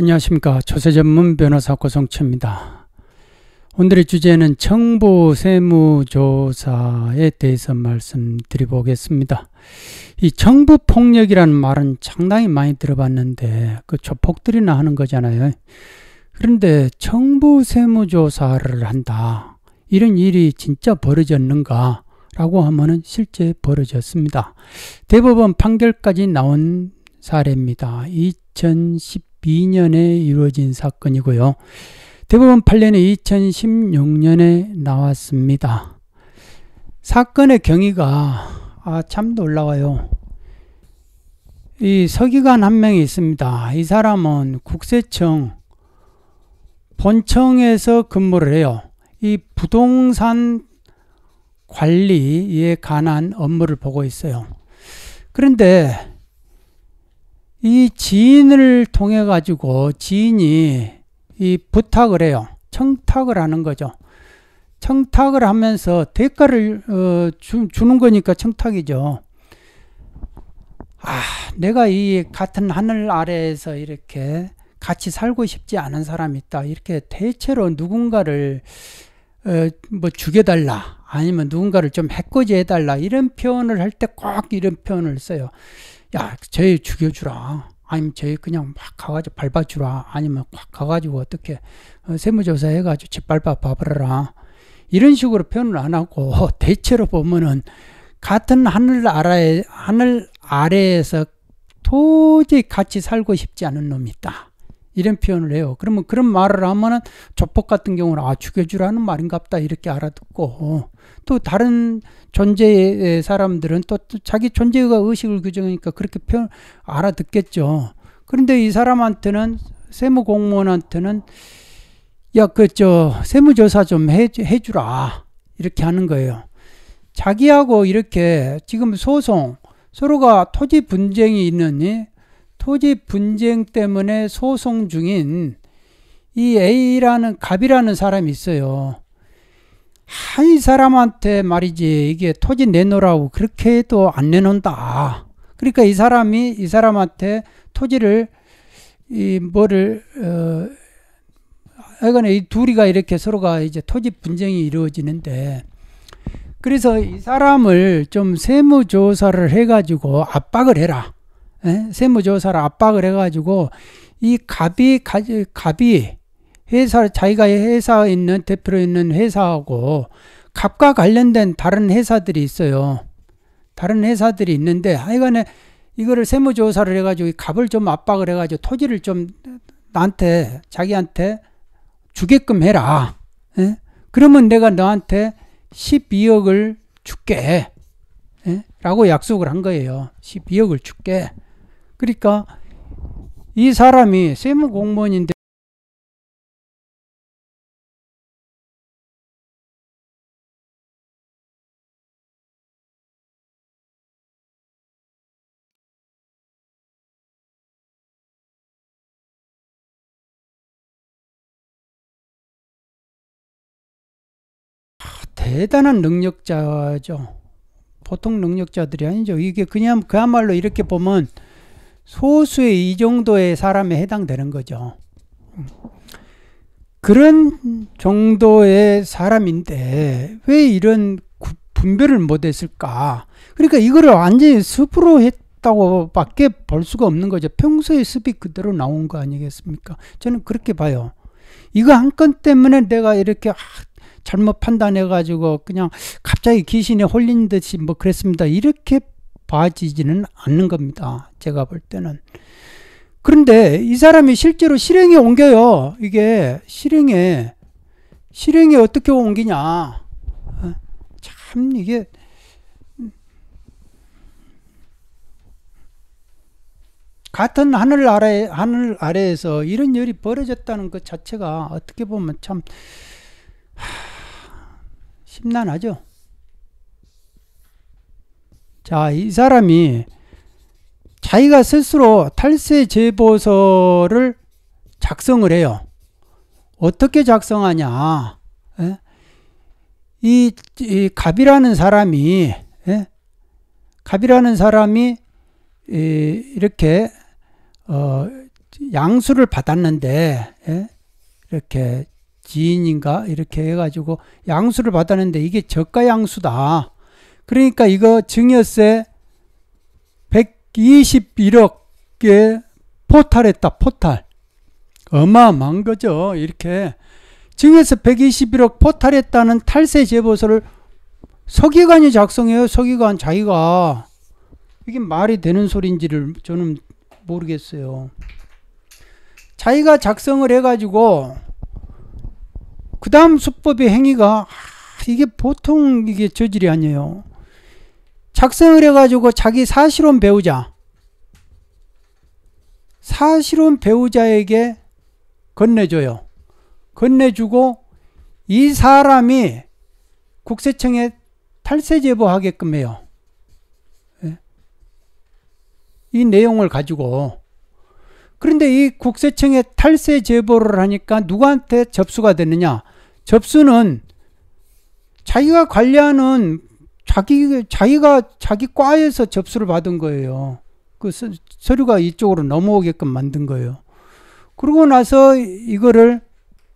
안녕하십니까. 조세전문 변호사 고성철입니다. 오늘의 주제는 정부세무조사에 대해서 말씀드리보겠습니다. 이 정부폭력이라는 말은 상당히 많이 들어봤는데 그 조폭들이나 하는 거잖아요. 그런데 정부세무조사를 한다. 이런 일이 진짜 벌어졌는가? 라고 하면은 실제 벌어졌습니다. 대법원 판결까지 나온 사례입니다. 2010 2012년에 이루어진 사건이고요. 대법원 판례는 2016년에 나왔습니다. 사건의 경위가 아, 참 놀라워요. 이 서기관 한 명이 있습니다. 이 사람은 국세청 본청에서 근무를 해요. 이 부동산 관리에 관한 업무를 보고 있어요. 그런데 이 지인을 통해 가지고 지인이 이 부탁을 해요. 청탁을 하는 거죠. 청탁을 하면서 대가를 어, 주, 주는 거니까 청탁이죠. 아, 내가 이 같은 하늘 아래에서 이렇게 같이 살고 싶지 않은 사람이 있다. 이렇게 대체로 누군가를 어, 뭐 죽여달라 아니면 누군가를 좀 해코지해달라 이런 표현을 할 때 꼭 이런 표현을 써요. 야, 쟤 죽여주라. 아니면 쟤 그냥 막 가가지고 밟아주라. 아니면 확 가가지고 어떻게 어, 세무조사 해가지고 짓밟아 봐버려라. 이런 식으로 표현을 안 하고 대체로 보면은 같은 하늘 아래 하늘 아래에서 도저히 같이 살고 싶지 않은 놈이 있다. 이런 표현을 해요. 그러면 그런 말을 하면은 조폭 같은 경우는 아 죽여주라는 말인갑다 이렇게 알아듣고 또 다른 존재의 사람들은 또 자기 존재가 의식을 규정하니까 그렇게 표현 알아듣겠죠. 그런데 이 사람한테는 세무 공무원한테는 야그저 세무조사 좀 해, 해주라 이렇게 하는 거예요. 자기하고 이렇게 지금 소송 서로가 토지 분쟁이 있느니 토지 분쟁 때문에 소송 중인 이 A라는 갑이라는 사람이 있어요. 한 사람한테 말이지 이게 토지 내놓으라고 그렇게 해도 안 내놓는다. 그러니까 이 사람이 이 사람한테 토지를 이 뭐를 어이 둘이가 이렇게 서로가 이제 토지 분쟁이 이루어지는데 그래서 이 사람을 좀 세무조사를 해가지고 압박을 해라. 에? 예? 세무조사를 압박을 해가지고 이 갑이 가, 갑이 회사 자기가 회사에 있는 대표로 있는 회사하고 갑과 관련된 다른 회사들이 있어요. 다른 회사들이 있는데 하여간에 이거를 세무조사를 해가지고 갑을 좀 압박을 해가지고 토지를 좀 나한테 자기한테 주게끔 해라. 에? 예? 그러면 내가 너한테 12억을 줄게. 에? 예? 라고 약속을 한 거예요. 12억을 줄게. 그러니까 이 사람이 세무 공무원인데 대단한 능력자죠. 보통 능력자들이 아니죠. 이게 그냥 그야말로 이렇게 보면 소수의 이 정도의 사람에 해당되는 거죠. 그런 정도의 사람인데 왜 이런 분별을 못했을까? 그러니까 이거를 완전히 습으로 했다고 밖에 볼 수가 없는 거죠. 평소의 습이 그대로 나온 거 아니겠습니까? 저는 그렇게 봐요. 이거 한 건 때문에 내가 이렇게 잘못 판단해가지고 그냥 갑자기 귀신에 홀린 듯이 뭐 그랬습니다. 이렇게 봐지지는 않는 겁니다. 제가 볼 때는. 그런데 이 사람이 실제로 실행에 옮겨요. 이게 실행에, 실행에 어떻게 옮기냐. 어? 참, 이게, 같은 하늘 아래, 하늘 아래에서 이런 열이 벌어졌다는 것 자체가 어떻게 보면 참, 하, 심란하죠. 자, 이 사람이 자기가 스스로 탈세 제보서를 작성을 해요. 어떻게 작성하냐? 예? 이, 이 갑이라는 사람이 예? 갑이라는 사람이 이, 이렇게 어, 양수를 받았는데 예? 이렇게 지인인가 이렇게 해가지고 양수를 받았는데 이게 저가 양수다. 그러니까 이거 증여세 121억에 포탈했다 포탈 어마어마한 거죠 이렇게 증여세 121억 포탈했다는 탈세 제보서를 서기관이 작성해요 서기관 자기가 이게 말이 되는 소리인지를 저는 모르겠어요 자기가 작성을 해 가지고 그 다음 수법의 행위가 아, 이게 보통 이게 저질이 아니에요 작성을 해가지고 자기 사실혼 배우자 사실혼 배우자에게 건네줘요. 건네주고 이 사람이 국세청에 탈세 제보하게끔 해요. 예? 이 내용을 가지고 그런데 이 국세청에 탈세 제보를 하니까 누구한테 접수가 되느냐 접수는 자기가 관리하는 자기 자기가 자기 과에서 접수를 받은 거예요. 그 서, 류가 이쪽으로 넘어오게끔 만든 거예요. 그러고 나서 이거를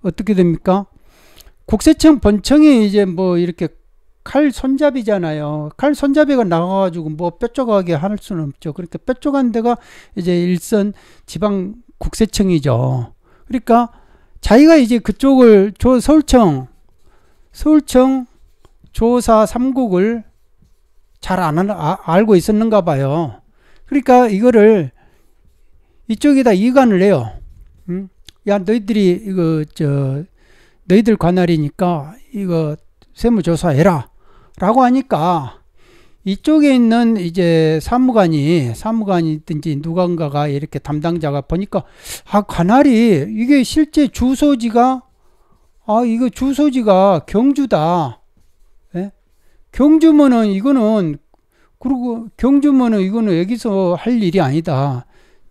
어떻게 됩니까? 국세청 본청이 이제 뭐 이렇게 칼 손잡이잖아요. 칼 손잡이가 나가가지고 뭐 뾰족하게 할 수는 없죠. 그러니까 뾰족한 데가 이제 일선 지방 국세청이죠. 그러니까 자기가 이제 그쪽을 저 서울청, 서울청 조사 삼국을잘 아는, 아, 알고 있었는가 봐요. 그러니까 이거를 이쪽에다 이관을 해요. 응? 야, 너희들이 이거 저 너희들 관할이니까 이거 세무조사 해라. 라고 하니까 이쪽에 있는 이제 사무관이 사무관이든지 누군가가 이렇게 담당자가 보니까 아 관할이 이게 실제 주소지가 아 이거 주소지가 경주다 경주면은 이거는 그리고 경주면은 이거는 여기서 할 일이 아니다.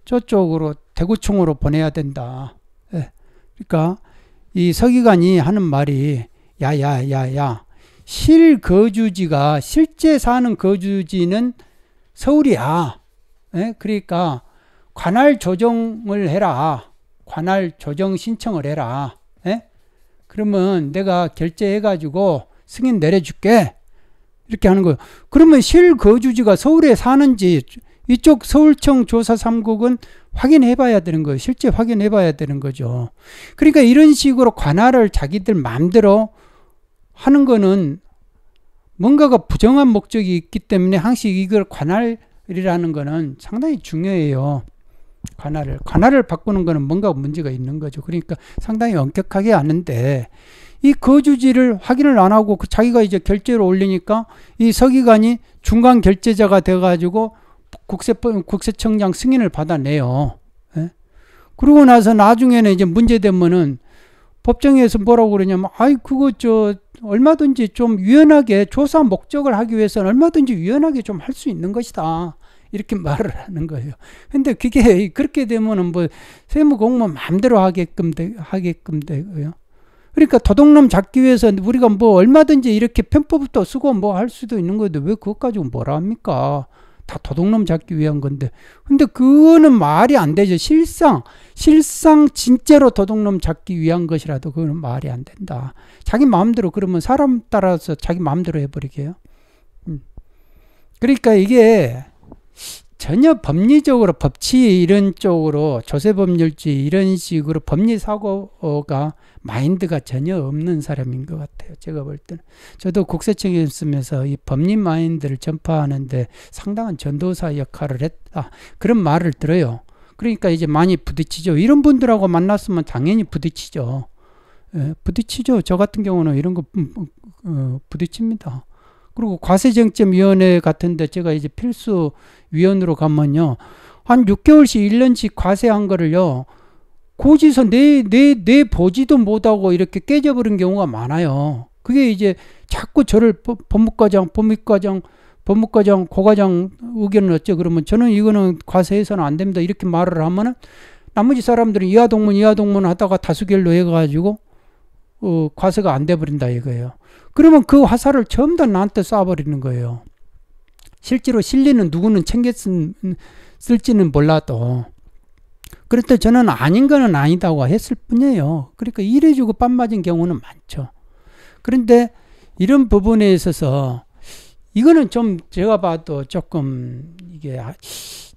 저쪽으로 대구청으로 보내야 된다. 예. 그러니까 이 서기관이 하는 말이 야야야야 실 거주지가 실제 사는 거주지는 서울이야. 예? 그러니까 관할 조정을 해라. 관할 조정 신청을 해라. 예? 그러면 내가 결제해가지고 승인 내려줄게. 이렇게 하는 거예요. 그러면 실거주지가 서울에 사는지 이쪽 서울청 조사 3국은 확인해 봐야 되는 거예요. 실제 확인해 봐야 되는 거죠. 그러니까 이런 식으로 관할을 자기들 마음대로 하는 거는 뭔가가 부정한 목적이 있기 때문에 항상 이걸 관할이라는 거는 상당히 중요해요. 관할을 관할을 바꾸는 거는 뭔가 문제가 있는 거죠. 그러니까 상당히 엄격하게 하는데 이 거주지를 확인을 안 하고 그 자기가 이제 결제를 올리니까 이 서기관이 중간 결제자가 돼가지고 국세, 국세청장 승인을 받아내요. 예? 그러고 나서 나중에는 이제 문제되면은 법정에서 뭐라고 그러냐면, 아이, 그거 저, 얼마든지 좀 유연하게 조사 목적을 하기 위해서는 얼마든지 유연하게 좀 할 수 있는 것이다. 이렇게 말을 하는 거예요. 근데 그게 그렇게 되면은 뭐 세무 공무 마음대로 하게끔 되, 하게끔 되고요. 그러니까 도둑놈 잡기 위해서 우리가 뭐 얼마든지 이렇게 편법부터 쓰고 뭐 할 수도 있는 건데 왜 그것 가지고 뭐라 합니까? 다 도둑놈 잡기 위한 건데. 근데 그거는 말이 안 되죠. 실상, 실상 진짜로 도둑놈 잡기 위한 것이라도 그거는 말이 안 된다. 자기 마음대로 그러면 사람 따라서 자기 마음대로 해버리게요. 음. 그러니까 이게 전혀 법리적으로 법치 이런 쪽으로 조세법률지 이런 식으로 법리 사고가 마인드가 전혀 없는 사람인 것 같아요. 제가 볼 때는. 저도 국세청에 있으면서 이 법리 마인드를 전파하는데 상당한 전도사 역할을 했다. 아, 그런 말을 들어요. 그러니까 이제 많이 부딪히죠. 이런 분들하고 만났으면 당연히 부딪히죠. 예, 부딪히죠. 저 같은 경우는 이런 거 음, 음, 어, 부딪힙니다. 그리고 과세정점위원회 같은데 제가 이제 필수 위원으로 가면요. 한 6개월씩 1년씩 과세한 거를요. 고지서 내, 내, 내 보지도 못하고 이렇게 깨져버린 경우가 많아요. 그게 이제 자꾸 저를 법무과장, 법무과장, 법무과장, 고과장 의견을 얻죠. 그러면 저는 이거는 과세해서는 안 됩니다. 이렇게 말을 하면은 나머지 사람들은 이하동문, 이하동문 하다가 다수결로 해가지고 어, 과세가 안 돼버린다 이거예요. 그러면 그 화살을 전부 다 나한테 쏴버리는 거예요. 실제로 실리는 누구는 챙겼을지는 음, 몰라도 그랬더 저는 아닌 거는 아니다고 했을 뿐이에요. 그러니까 이래주고 빰 맞은 경우는 많죠. 그런데 이런 부분에 있어서 이거는 좀 제가 봐도 조금 이게 아,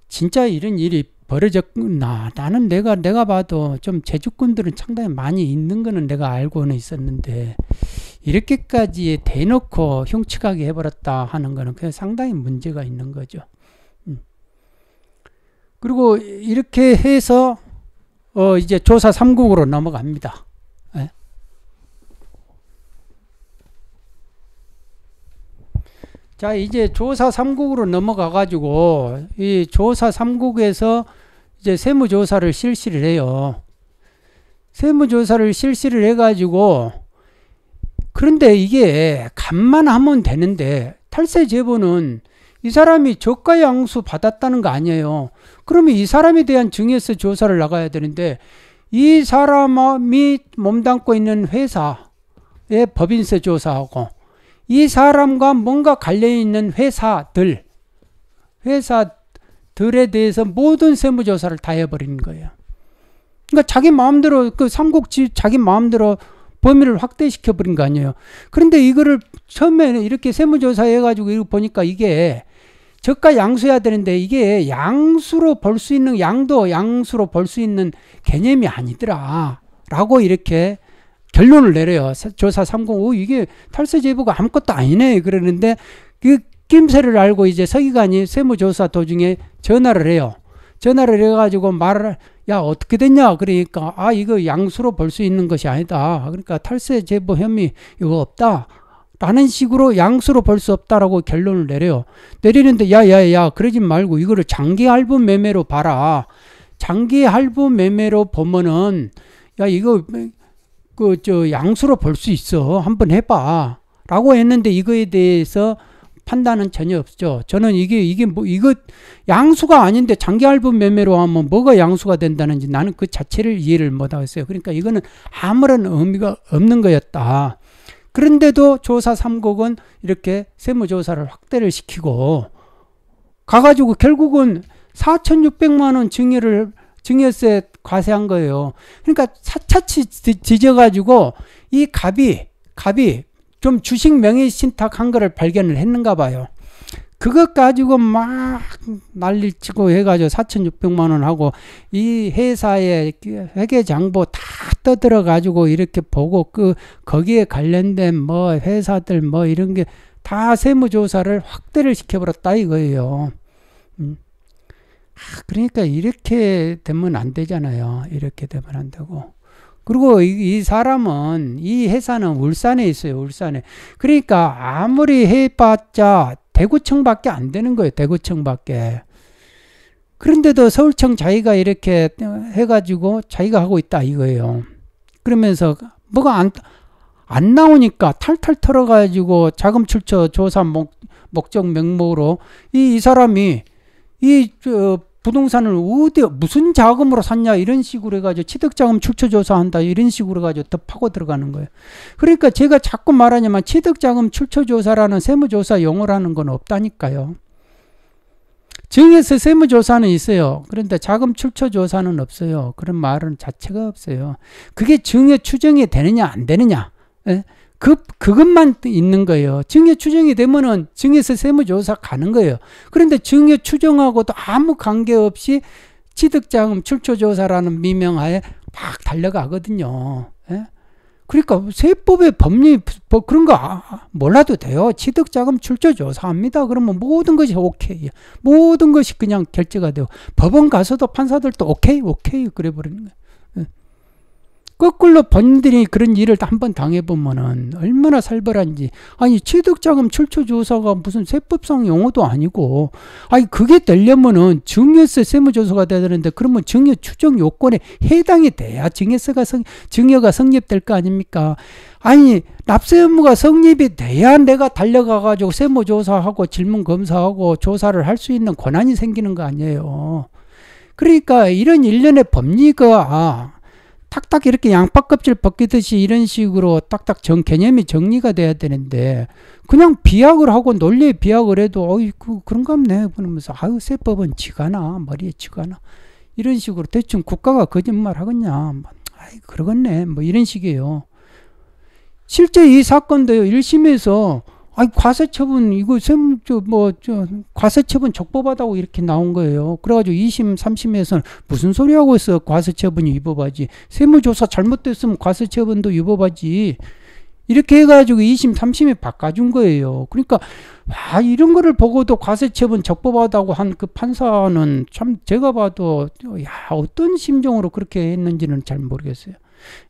진짜 이런 일이 벌어졌구나. 나는 내가 내가 봐도 좀 재주꾼들은 상당히 많이 있는 거는 내가 알고는 있었는데 이렇게까지 대놓고 흉측하게 해버렸다 하는 거는 그 상당히 문제가 있는 거죠. 그리고 이렇게 해서 어 이제 조사 3국으로 넘어갑니다. 예. 자 이제 조사 3국으로 넘어가 가지고 이 조사 3국에서 이제 세무조사를 실시를 해요. 세무조사를 실시를 해 가지고 그런데 이게 간만 하면 되는데 탈세 제보는 이 사람이 저가 양수 받았다는 거 아니에요. 그러면 이 사람에 대한 증여세 조사를 나가야 되는데 이 사람이 몸담고 있는 회사의 법인세 조사하고 이 사람과 뭔가 관련이 있는 회사들 회사들에 대해서 모든 세무 조사를 다 해버리는 거예요. 그러니까 자기 마음대로 그 삼국지 자기 마음대로 범위를 확대시켜 버린 거 아니에요. 그런데 이거를 처음에는 이렇게 세무조사 해가지고 이거 보니까 이게 저가 양수해야 되는데 이게 양수로 볼 수 있는 양도 양수로 볼 수 있는 개념이 아니더라. 라고 이렇게 결론을 내려요. 조사 3공5 이게 탈세 제보가 아무것도 아니네. 그러는데 그 김새를 알고 이제 서기관이 세무조사 도중에 전화를 해요. 전화를 해가지고 말을 야 어떻게 됐냐 그러니까 아 이거 양수로 볼 수 있는 것이 아니다 그러니까 탈세 제보 혐의 이거 없다 라는 식으로 양수로 볼 수 없다라고 결론을 내려요. 내리는데 야야야 그러지 말고 이거를 장기 할부 매매로 봐라. 장기 할부 매매로 보면은 야 이거 그 저 양수로 볼 수 있어. 한번 해봐. 라고 했는데 이거에 대해서 판단은 전혀 없죠. 저는 이게 이게 뭐 이거 양수가 아닌데 장기 할부 매매로 하면 뭐가 양수가 된다는지 나는 그 자체를 이해를 못 하겠어요. 그러니까 이거는 아무런 의미가 없는 거였다. 그런데도 조사 3국은 이렇게 세무조사를 확대를 시키고 가가지고 결국은 4,600만 원 증여를 증여세 과세한 거예요. 그러니까 사차치 지져가지고이 갑이 갑이 좀 주식 명의 신탁한 거를 발견을 했는가 봐요. 그것 가지고 막 난리치고 해가지고 4,600만 원 하고 이 회사의 회계 장부 다 떠들어 가지고 이렇게 보고 그 거기에 관련된 뭐 회사들 뭐 이런 게 다 세무 조사를 확대를 시켜버렸다 이거예요. 음. 아, 그러니까 이렇게 되면 안 되잖아요. 이렇게 되면 안 되고. 그리고 이, 사람은 이 회사는 울산에 있어요. 울산에. 그러니까 아무리 해봤자 대구청밖에 안 되는 거예요. 대구청밖에. 그런데도 서울청 자기가 이렇게 해가지고 자기가 하고 있다 이거예요. 그러면서 뭐가 안, 안 나오니까 탈탈 털어가지고 자금 출처 조사 목, 목적 명목으로 이, 이 사람이 이, 저, 부동산을 어디 무슨 자금으로 샀냐 이런 식으로 해가지고 취득자금 출처조사한다 이런 식으로 해가지고 더 파고 들어가는 거예요. 그러니까 제가 자꾸 말하냐면 취득자금 출처조사라는 세무조사 용어라는 건 없다니까요. 정해서 세무조사는 있어요. 그런데 자금 출처조사는 없어요. 그런 말은 자체가 없어요. 그게 정에 추정이 되느냐 안 되느냐. 에? 예? 그, 그것만 있는 거예요. 증여 추정이 되면은 증여세 세무조사 가는 거예요. 그런데 증여 추정하고도 아무 관계없이 취득자금 출처조사라는 미명하에 막 달려가거든요. 예? 그러니까 세법의 법리 뭐 그런 거 아, 몰라도 돼요. 취득자금 출처조사합니다. 그러면 모든 것이 오케이. 모든 것이 그냥 결제가 되고 법원 가서도 판사들도 오케이 오케이 그래 버리는 거예요. 거꾸로 본인들이 그런 일을 한 번 당해보면은 얼마나 살벌한지. 아니, 취득자금 출처조사가 무슨 세법상 용어도 아니고. 아니, 그게 되려면은 증여세 세무조사가 돼야 되는데, 그러면 증여 추정 요건에 해당이 돼야 증여세가 성, 증여가 성립될 거 아닙니까? 아니, 납세 업무가 성립이 돼야 내가 달려가가지고 세무조사하고 질문 검사하고 조사를 할 수 있는 권한이 생기는 거 아니에요. 그러니까 이런 일련의 법리가 딱딱 이렇게 양파 껍질 벗기듯이 이런 식으로 딱딱 정 개념이 정리가 돼야 되는데 그냥 비약을 하고 논리에 비약을 해도 어이 그 그런갑네 그러면서 아유 세법은 지가나 머리에 지가나 이런 식으로 대충 국가가 거짓말 하겠냐 뭐, 아이 그러겠네 뭐 이런 식이에요. 실제 이 사건도요 1심에서 아니 과세처분 이거 쌤저뭐저 과세처분 적법하다고 이렇게 나온 거예요. 그래가지고 2심 3심에서는 무슨 소리 하고 있어 과세처분이 위법하지 세무조사 잘못됐으면 과세처분도 위법하지 이렇게 해가지고 2심 3심에 바꿔준 거예요. 그러니까 아 이런 거를 보고도 과세처분 적법하다고 한 그 판사는 참 제가 봐도 야 어떤 심정으로 그렇게 했는지는 잘 모르겠어요.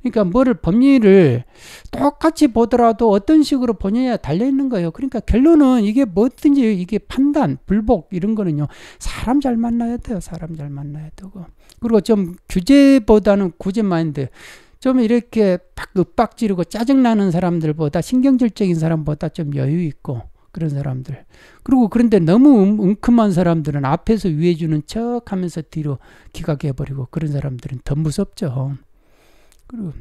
그러니까 뭐를 법리를 똑같이 보더라도 어떤 식으로 보느냐에 달려 있는 거예요. 그러니까 결론은 이게 뭐든지 이게 판단, 불복 이런 거는요. 사람 잘 만나야 돼요. 사람 잘 만나야 되고. 그리고 좀 규제보다는 구제 마인드. 좀 이렇게 팍 윽박 지르고 짜증나는 사람들보다 신경질적인 사람보다 좀 여유 있고 그런 사람들. 그리고 그런데 너무 음, 웅큼한 사람들은 앞에서 위해주는 척 하면서 뒤로 기각해버리고 그런 사람들은 더 무섭죠. 그리고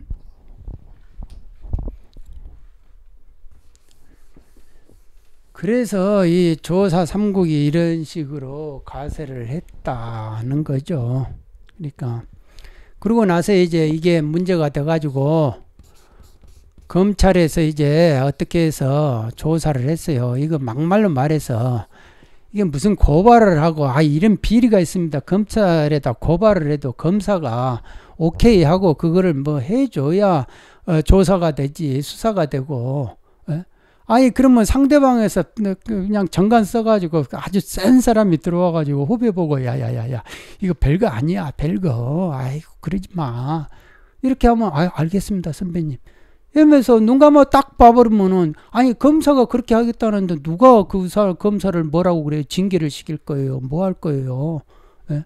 그래서 이 조사 3국이 이런 식으로 가세를 했다는 거죠. 그러니까 그러고 나서 이제 이게 문제가 돼 가지고 검찰에서 이제 어떻게 해서 조사를 했어요. 이거 막말로 말해서 이게 무슨 고발을 하고 아 이런 비리가 있습니다. 검찰에다 고발을 해도 검사가 오케이 하고 그거를 뭐 해줘야 어, 조사가 되지 수사가 되고 에? 예? 아니 그러면 상대방에서 그냥 정관 써가지고 아주 센 사람이 들어와가지고 후배 보고 야야야야 이거 별거 아니야 별거 아이고 그러지 마 이렇게 하면 아 알겠습니다 선배님 이러면서 눈 감아 뭐 딱 봐버리면은 아니 검사가 그렇게 하겠다는데 누가 그 의사 검사를 뭐라고 그래 징계를 시킬 거예요 뭐 할 거예요 예?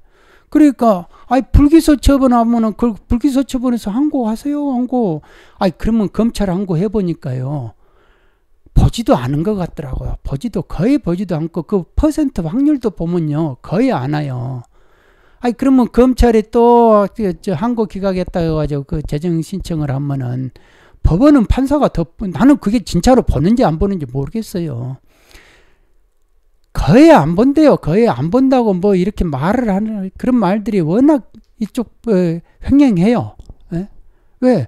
그러니까 아니 불기소 처분하면은 그 불기소 처분해서 항고하세요 항고 아니 그러면 검찰 항고 해보니까요 보지도 않은 것 같더라고요 보지도 거의 보지도 않고 그 퍼센트 확률도 보면요 거의 안 와요 아니 그러면 검찰이 또 항고 기각했다 고 해가지고 그 재정 신청을 하면은 법원은 판사가 더 나는 그게 진짜로 보는지 안 보는지 모르겠어요. 거의 안 본대요. 거의 안 본다고 뭐 이렇게 말을 하는 그런 말들이 워낙 이쪽 어, 횡행해요. 예? 왜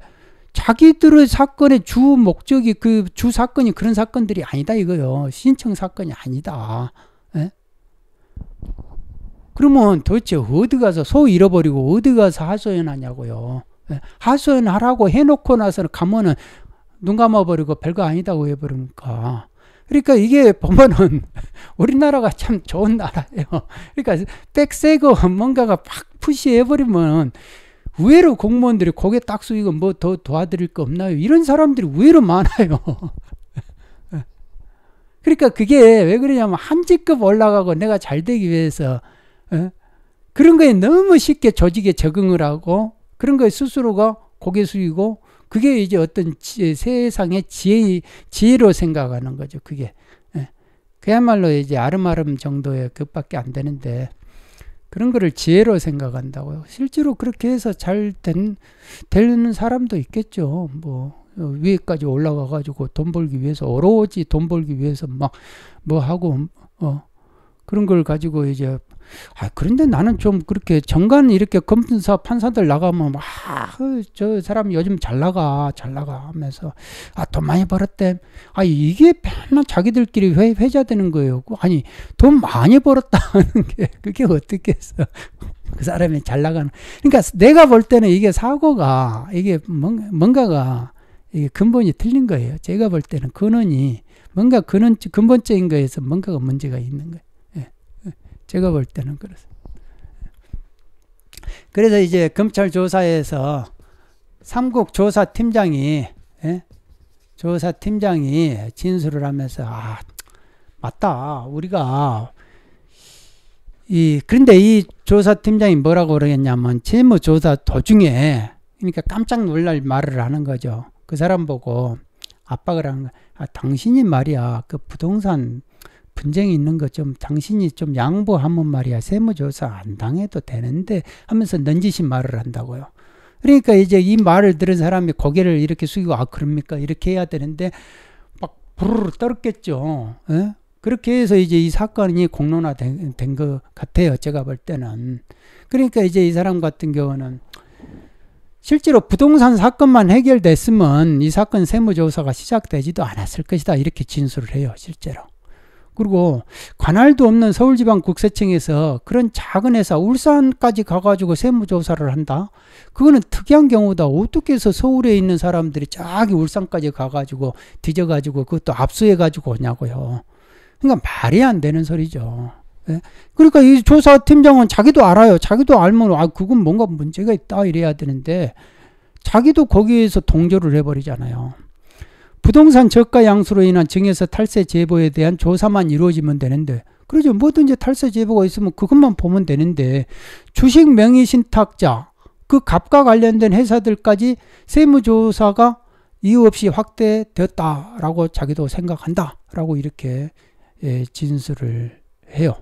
자기들의 사건의 주 목적이 그 주 사건이 그런 사건들이 아니다 이거요. 신청 사건이 아니다. 예? 그러면 도대체 어디 가서 소 잃어버리고 어디 가서 하소연하냐고요. 예, 하소연하라고 해놓고 나서는 가면은 눈 감아버리고 별거 아니다고 해버리니까. 그러니까 이게 보면은 우리나라가 참 좋은 나라예요. 그러니까 백세고 뭔가가 팍 푸시해버리면 의외로 공무원들이 고개 딱 숙이고 뭐 더 도와드릴 거 없나요? 이런 사람들이 의외로 많아요. 예. 그러니까 그게 왜 그러냐면 한 직급 올라가고 내가 잘 되기 위해서 예, 그런 거에 너무 쉽게 조직에 적응을 하고 그런 거에 스스로가 고개 숙이고 그게 이제 어떤 지, 세상의 지혜, 지혜로 생각하는 거죠. 그게. 예. 그야말로 이제 아름아름 정도의 그밖에 안 되는데 그런 거를 지혜로 생각한다고요. 실제로 그렇게 해서 잘 된, 되는 사람도 있겠죠. 뭐, 어, 위에까지 올라가가지고 돈 벌기 위해서, 오로지 돈 벌기 위해서 막, 뭐 하고, 어, 그런 걸 가지고 이제 아, 그런데 나는 좀 그렇게 정관 이렇게 검사 판사들 나가면 막, 아, 그 저 사람 요즘 잘 나가, 잘 나가 하면서, 아, 돈 많이 벌었대. 아, 이게 맨날 자기들끼리 회, 회자되는 거예요. 그 아니, 돈 많이 벌었다 하는 게, 그게 어떻게 해서. 그 사람이 잘 나가는. 그러니까 내가 볼 때는 이게 사고가, 이게 뭔가가, 이게 근본이 틀린 거예요. 제가 볼 때는 근원이, 뭔가 근원, 근본적인 거에서 뭔가가 문제가 있는 거예요. 제가 볼 때는 그렇습니다. 그래서 이제 검찰 조사에서 삼국 조사 팀장이 예? 조사 팀장이 진술을 하면서 아 맞다 우리가 이 그런데 이 조사 팀장이 뭐라고 그러겠냐면 재무 조사 도중에 그러니까 깜짝 놀랄 말을 하는 거죠. 그 사람 보고 압박을 하는 거. 아 당신이 말이야 그 부동산 분쟁이 있는 거 좀 당신이 좀 양보하면 말이야 세무조사 안 당해도 되는데 하면서 넌지신 말을 한다고요. 그러니까 이제 이 말을 들은 사람이 고개를 이렇게 숙이고 아 그럽니까 이렇게 해야 되는데 막 부르르 떨었겠죠. 에? 예? 그렇게 해서 이제 이 사건이 공론화된 된것 같아요. 제가 볼 때는. 그러니까 이제 이 사람 같은 경우는 실제로 부동산 사건만 해결됐으면 이 사건 세무조사가 시작되지도 않았을 것이다. 이렇게 진술을 해요. 실제로. 그리고 관할도 없는 서울지방국세청에서 그런 작은 회사 울산까지 가가지고 세무조사를 한다. 그거는 특이한 경우다. 어떻게 해서 서울에 있는 사람들이 쫙 울산까지 가가지고 뒤져가지고 그것도 압수해가지고 오냐고요. 그러니까 말이 안 되는 소리죠. 예? 그러니까 이 조사팀장은 자기도 알아요. 자기도 알면 아 그건 뭔가 문제가 있다 이래야 되는데 자기도 거기에서 동조를 해버리잖아요. 부동산 저가 양수로 인한 증여세 탈세 제보에 대한 조사만 이루어지면 되는데 그러죠. 뭐든지 탈세 제보가 있으면 그것만 보면 되는데 주식 명의 신탁자 그 값과 관련된 회사들까지 세무조사가 이유 없이 확대되었다라고 자기도 생각한다라고 이렇게 예, 진술을 해요.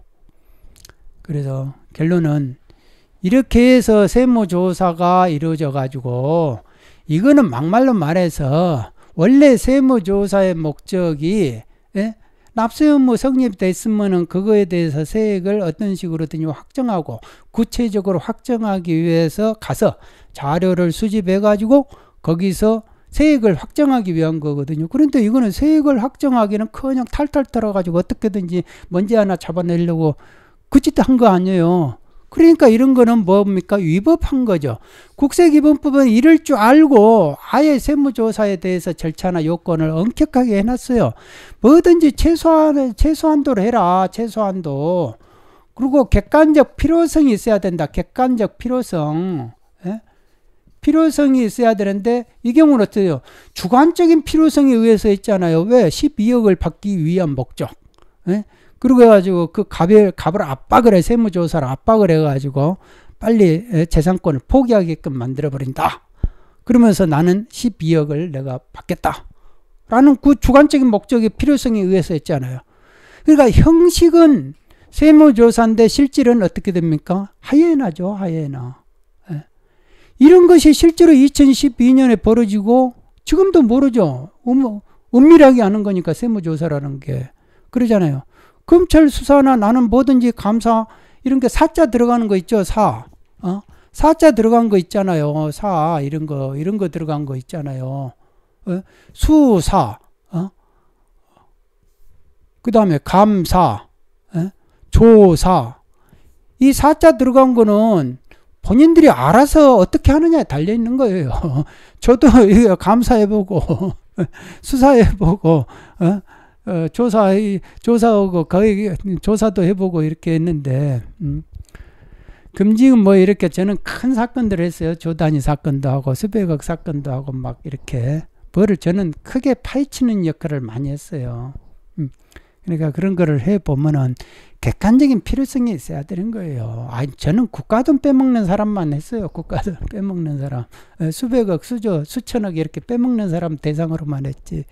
그래서 결론은 이렇게 해서 세무조사가 이루어져 가지고 이거는 막말로 말해서 원래 세무조사의 목적이 예? 납세 의무 성립됐으면은 그거에 대해서 세액을 어떤 식으로든지 확정하고 구체적으로 확정하기 위해서 가서 자료를 수집해 가지고 거기서 세액을 확정하기 위한 거거든요. 그런데 이거는 세액을 확정하기는 커녕 탈탈 털어가지고 어떻게든지 먼지 하나 잡아내려고 그 짓도 한 거 아니에요. 그러니까 이런 거는 뭡니까? 위법한 거죠. 국세기본법은 이럴 줄 알고 아예 세무조사에 대해서 절차나 요건을 엄격하게 해놨어요. 뭐든지 최소한, 최소한도로 해라. 최소한도. 그리고 객관적 필요성이 있어야 된다. 객관적 필요성. 예? 필요성이 있어야 되는데 이 경우는 어때요? 주관적인 필요성에 의해서 했잖아요. 왜? 12억을 받기 위한 목적. 예? 그러고 가지고그 갑을, 갑을 압박을 해. 세무조사를 압박을 해가지고 빨리 재산권을 포기하게끔 만들어버린다. 그러면서 나는 12억을 내가 받겠다. 라는 그 주관적인 목적의 필요성에 의해서 했잖아요. 그러니까 형식은 세무조사인데 실질은 어떻게 됩니까? 하이에나죠, 하이에나. 예. 이런 것이 실제로 2012년에 벌어지고 지금도 모르죠. 음, 은밀하게 하는 거니까 세무조사라는 게. 그러잖아요. 검찰 수사나 나는 뭐든지 감사 이런 게 사자 들어가는 거 있죠 사 어? 사자 들어간 거 있잖아요 사 이런 거 이런 거 들어간 거 있잖아요 어? 수사 어? 그 다음에 감사 어? 조사 이 사자 들어간 거는 본인들이 알아서 어떻게 하느냐에 달려 있는 거예요. 저도 감사해보고 수사해보고 어? 어, 조사 조사하고 거의 조사도 해보고 이렇게 했는데 음, 금지은 뭐 이렇게 저는 큰 사건들을 했어요. 조단이 사건도 하고 수백억 사건도 하고 막 이렇게 벌을 저는 크게 파헤치는 역할을 많이 했어요. 음, 그러니까 그런 거를 해 보면은 객관적인 필요성이 있어야 되는 거예요. 아, 저는 국가돈 빼먹는 사람만 했어요. 국가돈 빼먹는 사람 에, 어, 수백억, 수조, 수천억 이렇게 빼먹는 사람 대상으로만 했지.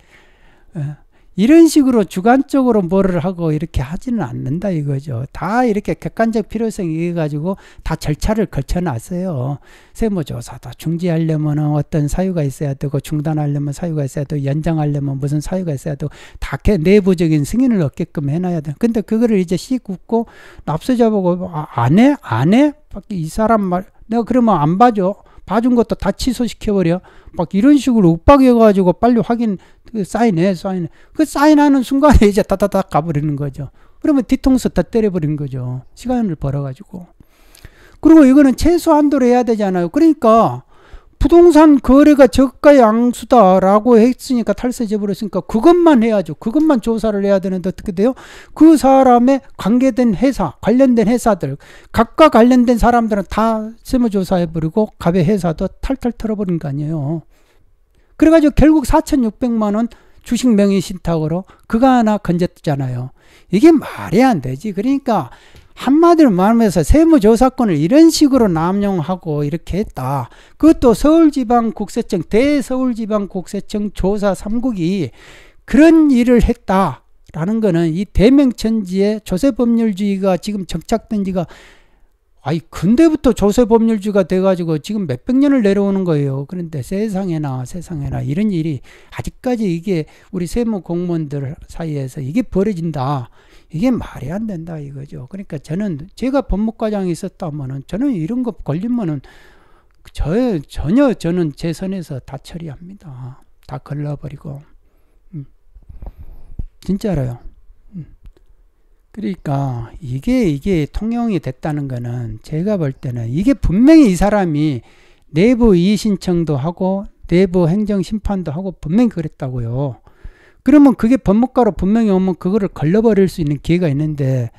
에. 어. 이런 식으로 주관적으로 뭐를 하고 이렇게 하지는 않는다 이거죠. 다 이렇게 객관적 필요성이 의해 가지고 다 절차를 걸쳐 놨어요. 세무조사도 뭐 중지하려면 어떤 사유가 있어야 되고 중단하려면 사유가 있어야 되고 연장하려면 무슨 사유가 있어야 되고 다 내부적인 승인을 얻게끔 해놔야 돼. 근데 그거를 이제 씩 웃고 납세자 보고 아, 안 해? 안 해? 밖에 이 사람 말 내가 그러면 안 봐줘. 봐준 것도 다 취소시켜버려. 막 이런 식으로 윽박해가지고 빨리 확인, 그 사인해, 사인해. 그 사인하는 순간에 이제 따다닥 가버리는 거죠. 그러면 뒤통수 다 때려버린 거죠. 시간을 벌어가지고. 그리고 이거는 최소한도로 해야 되잖아요. 그러니까 부동산 거래가 저가 양수다라고 했으니까 탈세제 버렸으니까 그것만 해야죠. 그것만 조사를 해야 되는데 어떻게 돼요? 그 사람의 관계된 회사, 관련된 회사들, 각각 관련된 사람들은 다 세무 조사해 버리고 갑의 회사도 탈탈 털어버린 거 아니에요. 그래가지고 결국 4,600만 원 주식 명의 신탁으로 그거 하나 건졌잖아요. 이게 말이 안 되지. 그러니까 한마디로 말하면서 세무조사권을 이런 식으로 남용하고 이렇게 했다. 그것도 서울지방국세청, 대서울지방국세청 조사 3국이 그런 일을 했다. 라는 거는 이 대명천지의 조세법률주의가 지금 정착된 지가 아이 근대부터 조세법률주의가 돼가지고 지금 몇백 년을 내려오는 거예요. 그런데 세상에나 세상에나 이런 일이 아직까지 이게 우리 세무 공무원들 사이에서 이게 벌어진다. 이게 말이 안 된다 이거죠. 그러니까 저는 제가 법무과장이 있었다면은 저는 이런 거 걸리면은 저 전혀 저는 제 선에서 다 처리합니다. 다 걸러버리고 음. 진짜로요. 음. 그러니까 이게 이게 통용이 됐다는 거는 제가 볼 때는 이게 분명히 이 사람이 내부 이의 신청도 하고 내부 행정 심판도 하고 분명히 그랬다고요. 그러면 그게 법무과로 분명히 오면 그거를 걸러버릴 수 있는 기회가 있는데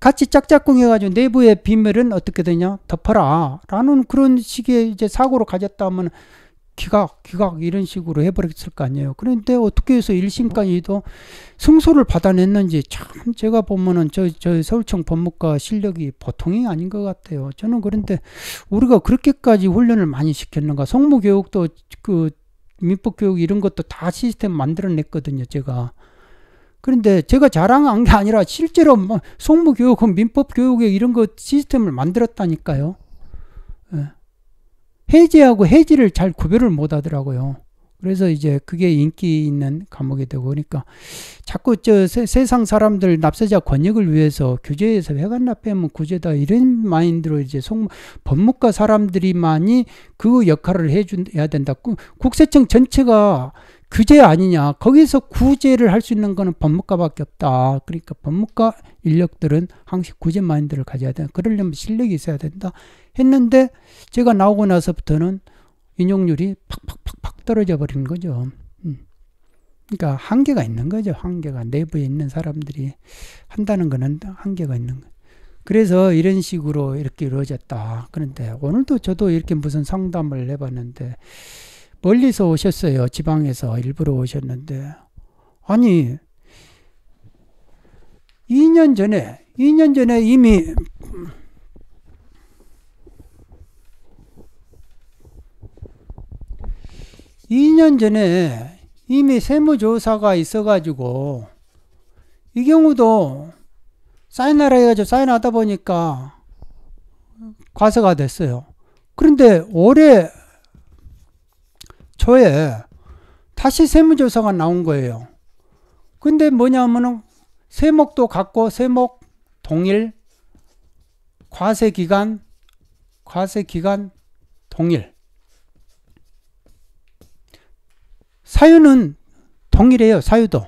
같이 짝짝꿍 해가지고 내부의 비밀은 어떻게 되냐 덮어라 라는 그런 식의 이제 사고를 가졌다 하면 기각 기각 이런 식으로 해버렸을 거 아니에요 그런데 어떻게 해서 1심까지도 승소를 받아냈는지 참 제가 보면은 저, 저 서울청 법무과 실력이 보통이 아닌 것 같아요 저는 그런데 우리가 그렇게까지 훈련을 많이 시켰는가 성무교육도 그 민법 교육 이런 것도 다 시스템 만들어냈거든요, 제가. 그런데 제가 자랑한 게 아니라 실제로 뭐 송무 교육 민법 교육에 이런 거 시스템을 만들었다니까요. 예. 해제하고 해지를 잘 구별을 못 하더라고요. 그래서 이제 그게 인기 있는 과목이 되고 그러니까 자꾸 저 세, 상 사람들 납세자 권익을 위해서 규제해서 회관납 하면 뭐 구제다 이런 마인드로 이제 속법무과 사람들이많이 그 역할을 해줘야 된다. 국세청 전체가 규제 아니냐. 거기서 구제를 할 수 있는 거는 법무과밖에 없다. 그러니까 법무과 인력들은 항상 구제 마인드를 가져야 된다. 그러려면 실력이 있어야 된다. 했는데 제가 나오고 나서부터는 인용률이 팍팍팍팍 떨어져 버리는 거죠. 음. 그러니까 한계가 있는 거죠. 한계가 내부에 있는 사람들이 한다는 거는 한계가 있는 거. 그래서 이런 식으로 이렇게 이루어졌다. 그런데 오늘도 저도 이렇게 무슨 상담을 해봤는데 멀리서 오셨어요. 지방에서 일부러 오셨는데 아니 2년 전에 2년 전에 이미 2년 전에 이미 세무조사가 있어가지고 이 경우도 사인하라 해가지고 사인하다 보니까 과세가 됐어요. 그런데 올해 초에 다시 세무조사가 나온 거예요. 근데 뭐냐면은 세목도 같고 세목 동일 과세기간 과세기간 동일 사유는 동일해요. 사유도.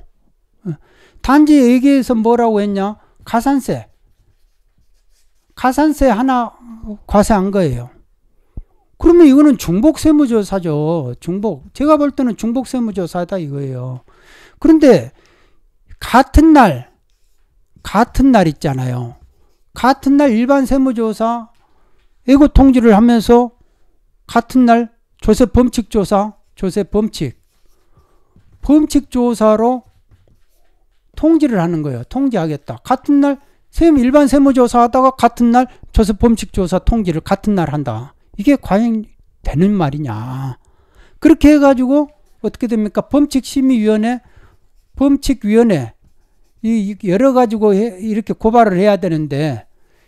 단지 여기에서 뭐라고 했냐? 가산세. 가산세 하나 과세한 거예요. 그러면 이거는 중복 세무조사죠. 중복. 제가 볼 때는 중복 세무조사다 이거예요. 그런데 같은 날 같은 날 있잖아요. 같은 날 일반 세무조사 애고 통지를 하면서 같은 날 조세 범칙 조사, 조세 범칙 범칙 조사로 통지를 하는 거예요. 통지하겠다. 같은 날 세무 일반 세무 조사하다가 같은 날 조세 범칙 조사 통지를 같은 날 한다. 이게 과연 되는 말이냐? 그렇게 해가지고 어떻게 됩니까? 범칙 심의위원회, 범칙 위원회 이 여러 가지고 이렇게 고발을 해야 되는데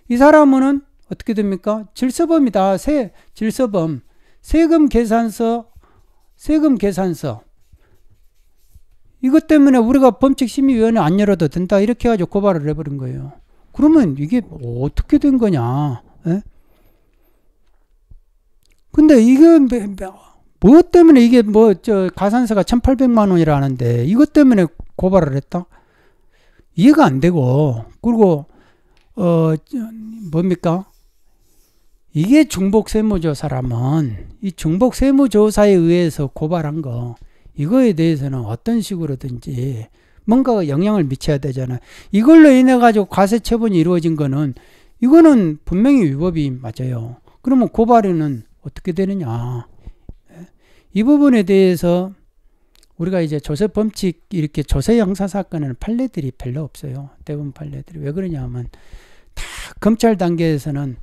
이 사람은 어떻게 됩니까? 질서범이다. 세 질서범 세금 계산서 세금 계산서 이것 때문에 우리가 범칙심의위원회 안 열어도 된다 이렇게 해가지고 고발을 해버린 거예요. 그러면 이게 어떻게 된 거냐? 에? 예? 근데 이게 뭐, 뭐 때문에 이게 뭐 저 가산세가 1,800만 원이라는데 하 이것 때문에 고발을 했다? 이해가 안 되고 그리고 어 뭡니까? 이게 중복 세무조사라면 이 중복 세무조사에 의해서 고발한 거 이거에 대해서는 어떤 식으로든지 뭔가 영향을 미쳐야 되잖아요. 이걸로 인해 가지고 과세 처분이 이루어진 거는 이거는 분명히 위법이 맞아요. 그러면 고발에는 그 어떻게 되느냐? 이 부분에 대해서 우리가 이제 조세 범칙 이렇게 조세 형사 사건에는 판례들이 별로 없어요. 대부분 판례들이 왜 그러냐면 다 검찰 단계에서는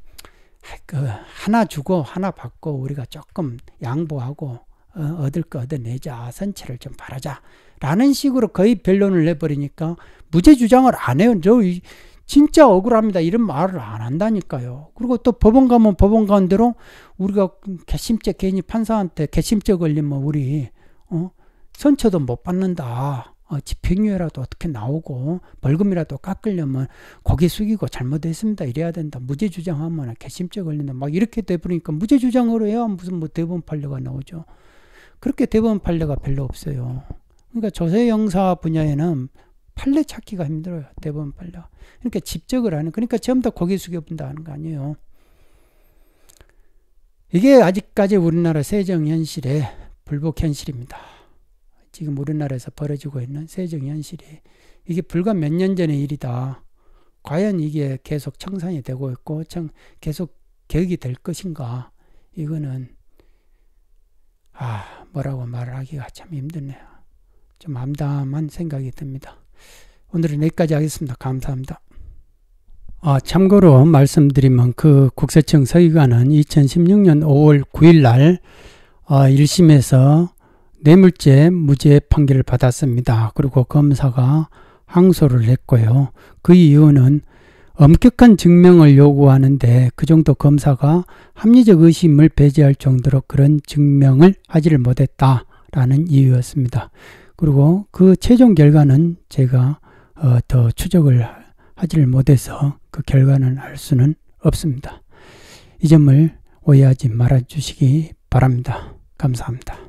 그 하나 주고 하나 받고 우리가 조금 양보하고 어, 얻을 거 얻어내자 선체를 좀 바라자 라는 식으로 거의 변론을 해버리니까 무죄 주장을 안 해요 저 진짜 억울합니다 이런 말을 안 한다니까요 그리고 또 법원 가면 법원 가운데로 우리가 개심죄 괜히 판사한테 개심죄 걸리면 우리 어? 선처도 못 받는다 어, 집행유예라도 어떻게 나오고 벌금이라도 깎으려면 고개 숙이고 잘못했습니다 이래야 된다 무죄 주장하면 개심죄 걸린다 막 이렇게 돼버리니까 무죄 주장으로 해야 무슨 뭐 대법원 판례가 나오죠 그렇게 대법원 판례가 별로 없어요. 그러니까 조세 형사 분야에는 판례 찾기가 힘들어요. 대법원 판례. 그러니까 집적을 하는 그러니까 전부 다 고개 숙여 본다는 거 아니에요. 이게 아직까지 우리나라 세정 현실의 불복 현실입니다. 지금 우리나라에서 벌어지고 있는 세정 현실이 이게 불과 몇 년 전의 일이다. 과연 이게 계속 청산이 되고 있고 청, 계속 계획이될 것인가? 이거는 아 뭐라고 말하기가 참 힘드네요. 좀 암담한 생각이 듭니다. 오늘은 여기까지 하겠습니다. 감사합니다. 아, 참고로 말씀드리면 뭐 그 국세청 서기관은 2016년 5월 9일 날 아, 1심에서 뇌물죄 무죄 판결을 받았습니다. 그리고 검사가 항소를 했고요. 그 이유는 엄격한 증명을 요구하는데 그 정도 검사가 합리적 의심을 배제할 정도로 그런 증명을 하지를 못했다라는 이유였습니다. 그리고 그 최종 결과는 제가 어, 더 추적을 하지를 못해서 그 결과는 알 수는 없습니다. 이 점을 오해하지 말아 주시기 바랍니다. 감사합니다.